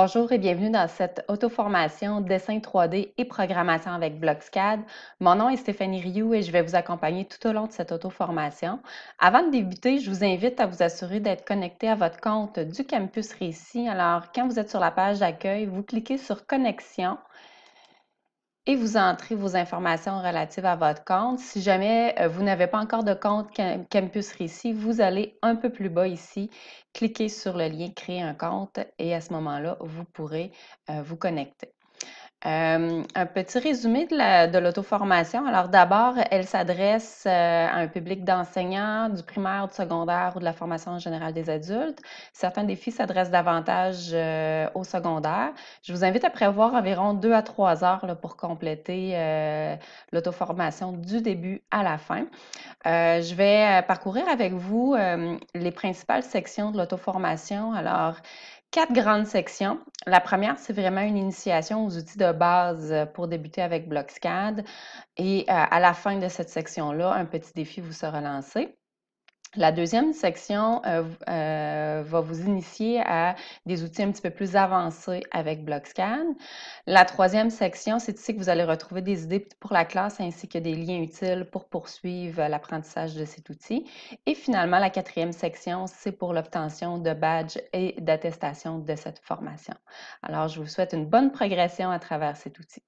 Bonjour et bienvenue dans cette auto-formation dessin 3D et programmation avec Blockscad. Mon nom est Stéphanie Rioux et je vais vous accompagner tout au long de cette auto-formation. Avant de débuter, je vous invite à vous assurer d'être connecté à votre compte du campus Récit. Alors, quand vous êtes sur la page d'accueil, vous cliquez sur Connexion et vous entrez vos informations relatives à votre compte. Si jamais euh, vous n'avez pas encore de compte Campus Récit, vous allez un peu plus bas ici, cliquez sur le lien Créer un compte et à ce moment-là, vous pourrez euh, vous connecter un petit résumé de l'auto-formation. Alors d'abord, elle s'adresse euh, à un public d'enseignants du primaire, du secondaire ou de la formation générale des adultes. Certains défis s'adressent davantage euh, au secondaire. Je vous invite à prévoir environ deux à trois heures pour compléter euh, l'auto-formation du début à la fin. je vais parcourir avec vous les principales sections de l'auto-formation. Alors, quatre grandes sections. La première, c'est vraiment une initiation aux outils de base euh, pour débuter avec BlockSCAD. Et euh, à la fin de cette section-là, un petit défi vous sera lancé. La deuxième section euh, euh, va vous initier à des outils un petit peu plus avancés avec Blockscan. La troisième section, c'est ici que vous allez retrouver des idées pour la classe ainsi que des liens utiles pour poursuivre l'apprentissage de cet outil. Et finalement, la quatrième section, c'est pour l'obtention de badges et d'attestations de cette formation. Alors, je vous souhaite une bonne progression à travers cet outil.